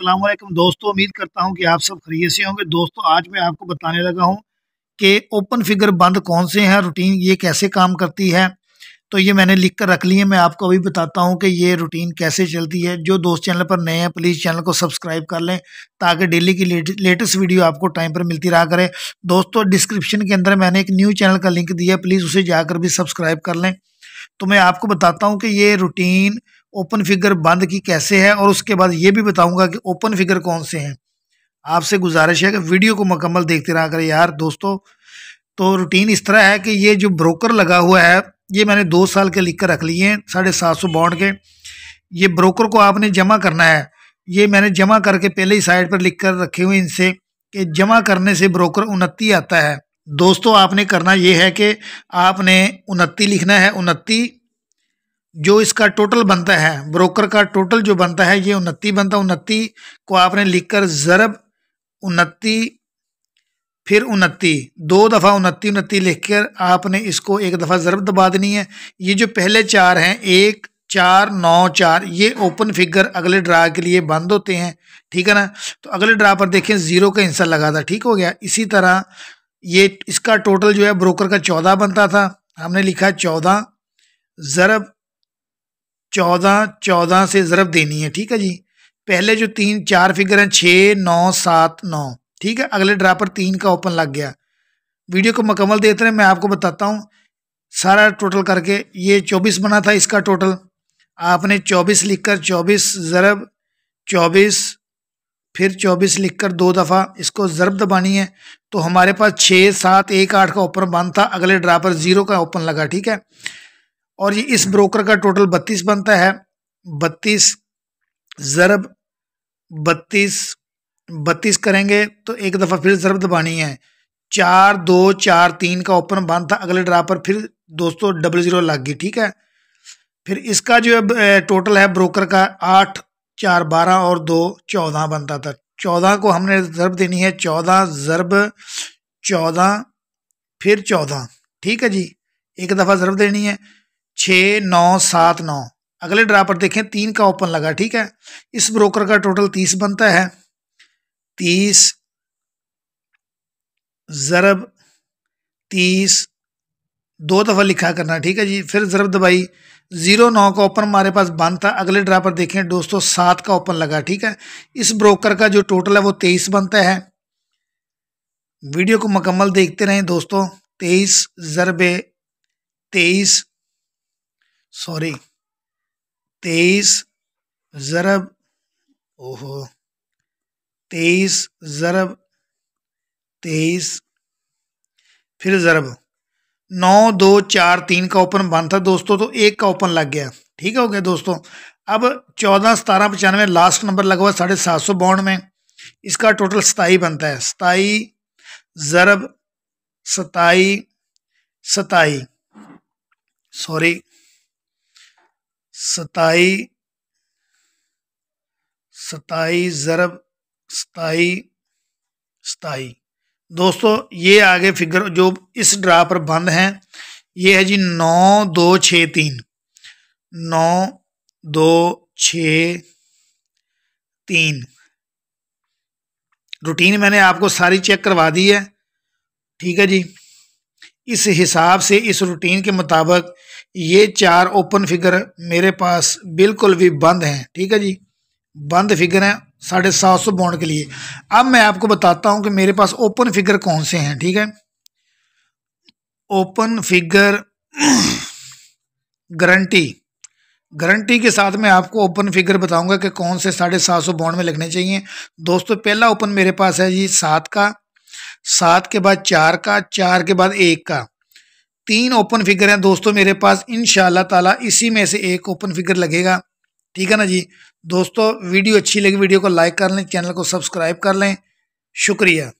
असलम दोस्तों उम्मीद करता हूँ कि आप सब खरीद से होंगे दोस्तों आज मैं आपको बताने लगा हूँ कि ओपन फिगर बंद कौन से हैं रूटीन ये कैसे काम करती है तो ये मैंने लिख कर रख ली है मैं आपको अभी बताता हूँ कि ये रूटीन कैसे चलती है जो दोस्त चैनल पर नए हैं प्लीज़ चैनल को सब्सक्राइब कर लें ताकि डेली की लेटेस्ट वीडियो आपको टाइम पर मिलती रहा करें दोस्तों डिस्क्रिप्शन के अंदर मैंने एक न्यू चैनल का लिंक दिया है प्लीज़ उसे जाकर भी सब्सक्राइब कर लें तो मैं आपको बताता हूँ कि ये रूटीन ओपन फिगर बंद की कैसे है और उसके बाद ये भी बताऊँगा कि ओपन फिगर कौन से हैं आपसे गुजारिश है कि वीडियो को मुकम्मल देखते रहा करें यार दोस्तों तो रूटीन इस तरह है कि ये जो ब्रोकर लगा हुआ है ये मैंने दो साल के लिख कर रख लिए हैं साढ़े सात सौ बॉन्ड के ये ब्रोकर को आपने जमा करना है ये मैंने जमा करके पहले ही साइड पर लिख कर रखे हुए इनसे कि जमा करने से ब्रोकर उनती आता है दोस्तों आपने करना ये है कि आपने उनती लिखना है उनती जो इसका टोटल बनता है ब्रोकर का टोटल जो बनता है ये उनती बनता है उनती को आपने लिखकर ज़रब उनती फिर उनती दो दफ़ा उनती लिख लिखकर आपने इसको एक दफ़ा ज़रब दबा देनी है ये जो पहले चार हैं एक चार नौ चार ये ओपन फिगर अगले ड्रा के लिए बंद होते हैं ठीक है ना तो अगले ड्रा पर देखें ज़ीरो का हिस्सा लगा था ठीक हो गया इसी तरह ये इसका टोटल जो है ब्रोकर का चौदह बनता था हमने लिखा चौदह ज़रब चौदह चौदह से ज़रब देनी है ठीक है जी पहले जो तीन चार फिगर हैं छः नौ सात नौ ठीक है अगले ड्रा पर तीन का ओपन लग गया वीडियो को मुकम्मल देते रहे मैं आपको बताता हूँ सारा टोटल करके ये चौबीस बना था इसका टोटल आपने चौबीस लिख कर चौबीस ज़रब चौबीस फिर चौबीस लिख कर दो दफ़ा इसको ज़रब दबानी है तो हमारे पास छः सात एक आठ का ओपन बंद था अगले ड्रा पर ज़ीरो का ओपन लगा ठीक है और ये इस ब्रोकर का टोटल बत्तीस बनता है बत्तीस ज़रब बत्तीस बत्तीस करेंगे तो एक दफ़ा फिर ज़रब दबानी है चार दो चार तीन का ओपन बंद था अगले ड्रा पर फिर दोस्तों डबल ज़ीरो लग गई ठीक है फिर इसका जो है टोटल है ब्रोकर का आठ चार बारह और दो चौदह बनता था चौदह को हमने ज़रब देनी है चौदह ज़रब चौदह फिर चौदह ठीक है जी एक दफ़ा ज़रब देनी है छः नौ सात नौ अगले ड्रा पर देखें तीन का ओपन लगा ठीक है इस ब्रोकर का टोटल तीस बनता है तीस ज़रब तीस दो दफ़ा लिखा करना ठीक है जी फिर ज़रब दबाई जीरो नौ का ओपन हमारे पास बंद था अगले ड्रा पर देखें दोस्तों सात का ओपन लगा ठीक है इस ब्रोकर का जो टोटल है वो तेईस बनता है वीडियो को मुकम्मल देखते रहें दोस्तों तेईस जरबे तेईस सॉरी तेईस ज़रब ओहो तेईस ज़रब तेईस फिर ज़रब नौ दो चार तीन का ओपन बंद था दोस्तों तो एक का ओपन लग गया ठीक हो गया दोस्तों अब चौदह सतारह पचानवे लास्ट नंबर लगा हुआ साढ़े सात सौ बाउंड में इसका टोटल सताई बनता है सताई ज़रब सताई सताई सॉरी सताई सताई ज़रब सताई सताई दोस्तों ये आगे फिगर जो इस ड्रा पर बंद हैं ये है जी नौ दो छ तीन नौ दो छ तीन रूटीन मैंने आपको सारी चेक करवा दी है ठीक है जी इस हिसाब से इस रूटीन के मुताबिक ये चार ओपन फिगर मेरे पास बिल्कुल भी बंद हैं ठीक है जी बंद फिगर हैं साढ़े सात सौ बॉन्ड के लिए अब मैं आपको बताता हूँ कि मेरे पास ओपन फिगर कौन से हैं ठीक है ओपन फिगर गारंटी गारंटी के साथ मैं आपको ओपन फिगर बताऊंगा कि कौन से साढ़े सात सौ बॉन्ड में लगने चाहिए दोस्तों पहला ओपन मेरे पास है जी सात का सात के बाद चार का चार के बाद एक का तीन ओपन फिगर हैं दोस्तों मेरे पास इन ताला इसी में से एक ओपन फिगर लगेगा ठीक है ना जी दोस्तों वीडियो अच्छी लगी वीडियो को लाइक कर लें चैनल को सब्सक्राइब कर लें शुक्रिया